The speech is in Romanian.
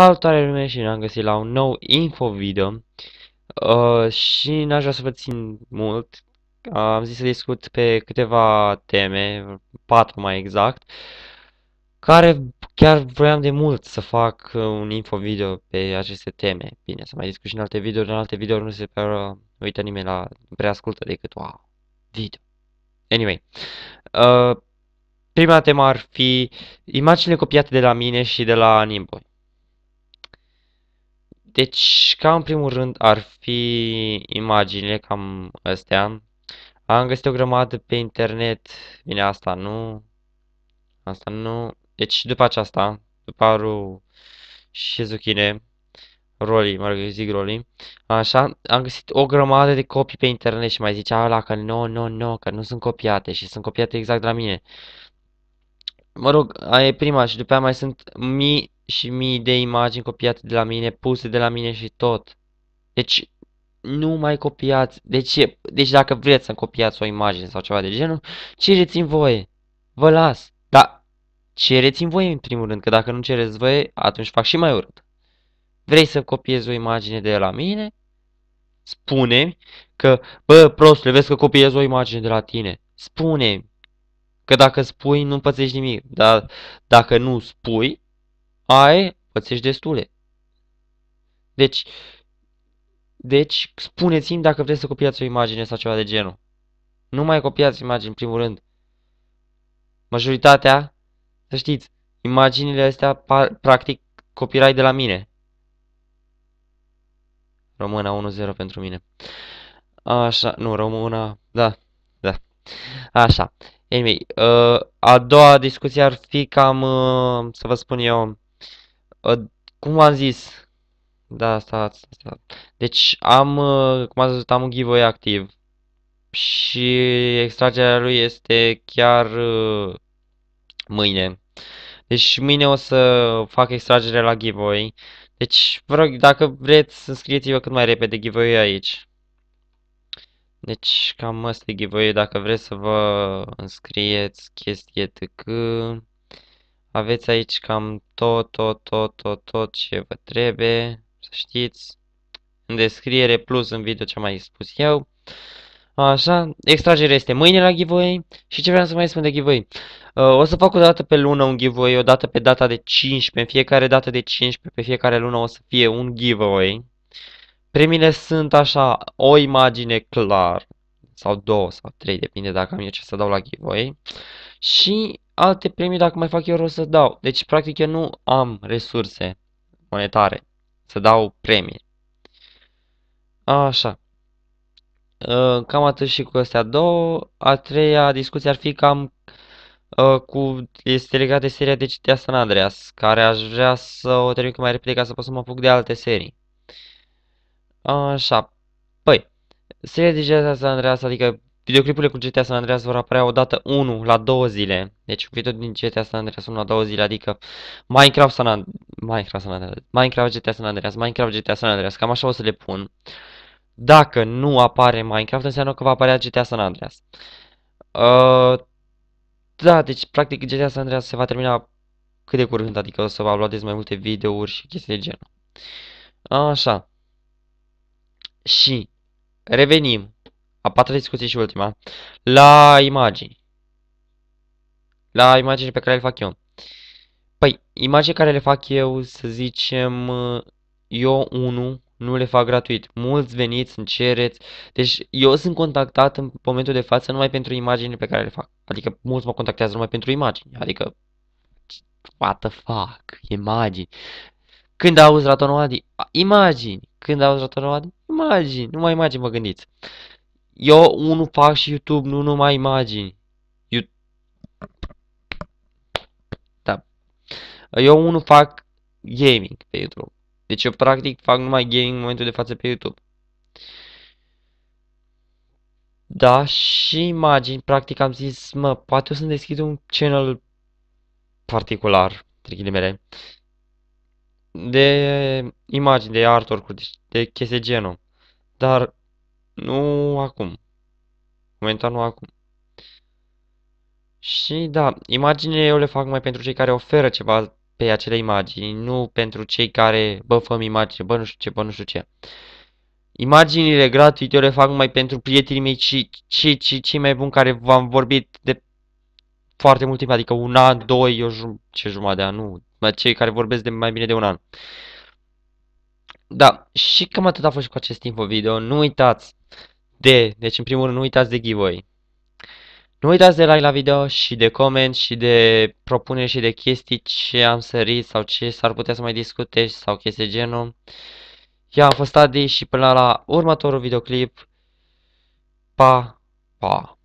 Salutare lume și ne-am găsit la un nou info video uh, și n-aș vrea să vă țin mult. Uh, am zis să discut pe câteva teme, patru mai exact, care chiar vroiam de mult să fac un info video pe aceste teme. Bine, să mai discut și în alte videouri, în alte videouri nu se pare. uită nimeni la preascultă decât wow, video. Anyway, uh, prima temă ar fi imaginile copiate de la mine și de la Nimble. Deci, ca în primul rând ar fi imaginile, cam astea. Am găsit o grămadă pe internet. Bine, asta nu. Asta nu. Deci, după aceasta, după aru și zuchine, roli, mă rog, zic roli. Așa, am găsit o grămadă de copii pe internet și mai zicea ăla că nu, no, nu, no, nu, no, că nu sunt copiate și sunt copiate exact de la mine. Mă rog, aia e prima și după aia mai sunt mii și mii de imagini copiate de la mine, puse de la mine și tot. Deci, nu mai copiați. Deci, deci dacă vreți să copiați o imagine sau ceva de genul, cereți-mi voie. Vă las. Dar cereți-mi voie în primul rând, că dacă nu cereți voie, atunci fac și mai urât. Vrei să copiezi o imagine de la mine? spune că, bă, prostule, vezi că copiez o imagine de la tine. spune că dacă spui, nu împățești nimic. Dar dacă nu spui, ai, pățești destule. Deci, deci spuneți-mi dacă vreți să copiați o imagine sau ceva de genul. Nu mai copiați imagini, în primul rând. Majoritatea, să știți, imaginile astea, practic, copirai de la mine. Româna 1-0 pentru mine. Așa, nu, Româna, da, da. Așa. Anyway, uh, a doua discuție ar fi cam, uh, să vă spun eu, Ă, cum am zis, da, stați, stați. Deci am, ă, cum am zis, am un giveaway activ. Și extragerea lui este chiar ă, mâine. Deci mâine o să fac extragerea la giveaway. Deci, vă rog, dacă vreți, înscrieți-vă cât mai repede giveaway aici. Deci, cam asta e giveaway dacă vreți să vă înscrieți chestie tâcă. Aveți aici cam tot, tot, tot, tot, tot ce vă trebuie, să știți. În descriere plus în video ce am mai spus eu. Așa, extragerea este mâine la giveaway și ce vreau să mai spun de giveaway. Uh, o să fac o dată pe lună un giveaway, o dată pe data de 15, în fiecare dată de 15, pe fiecare lună o să fie un giveaway. Premiile sunt așa, o imagine clar, sau două sau trei, depinde dacă am eu ce să dau la giveaway. Și alte premii dacă mai fac eu rost să dau. Deci, practic, eu nu am resurse monetare să dau premii. Așa. Ă, cam atât și cu astea două. A treia discuție ar fi cam ă, cu, este legată de seria deci de Citea San Andreas, care aș vrea să o termin cât mai repede ca să pot să mă apuc de alte serii. Așa, păi, seria deci de Citea San Andreas, adică Videoclipurile cu GTA San Andreas vor apărea odată 1 la 2 zile. Deci video din GTA San Andreas 1 la 2 zile, adică Minecraft San Andreas, Minecraft San Andreas, Minecraft GTA San Andreas, Minecraft GTA San Andreas, cam așa o să le pun. Dacă nu apare Minecraft, înseamnă că va apărea GTA San Andreas. Uh, da, deci practic GTA San Andreas se va termina cât de curând, adică o să vă uploadez mai multe videouri și chestii de genul. Așa. Și revenim a patra discuție și ultima, la imagini. La imagini pe care le fac eu. Păi, imagini care le fac eu, să zicem, eu unul nu le fac gratuit. Mulți veniți, îmi cereți. Deci eu sunt contactat în momentul de față numai pentru imagini pe care le fac. Adică mulți mă contactează numai pentru imagini. Adică, what the fuck, imagini. Când auzi ratonul Adi, imagini. Când auzi ratonul Adi, imagini. Numai imagini mă gândiți. Eu unul fac și YouTube, nu numai imagini. You... Da. Eu unul fac gaming pe YouTube. Deci eu practic fac numai gaming în momentul de față pe YouTube. Da, și imagini, practic am zis, mă, poate o să-mi deschid un channel particular, între ghilimele, de imagini, de artwork de, deci, de chestii genul. Dar nu acum. Momentan nu acum. Și da, imaginile eu le fac mai pentru cei care oferă ceva pe acele imagini, nu pentru cei care, bă, făm imagine, bă, nu știu ce, bă, nu știu ce. Imaginile gratuite eu le fac mai pentru prietenii mei, cei, ce ce cei mai buni care v-am vorbit de foarte mult timp, adică un an, doi, eu, ce jumătate de an, nu, cei care vorbesc de mai bine de un an. Uh, da, și cam atât a fost cu acest info video. Nu uitați de, deci în primul rând nu uitați de giveaway. Nu uitați de like la video și de coment și de propuneri și de chestii ce am sărit sau ce s-ar putea să mai discute sau chestii genul. Eu am fost Adi și până la următorul videoclip. Pa, pa.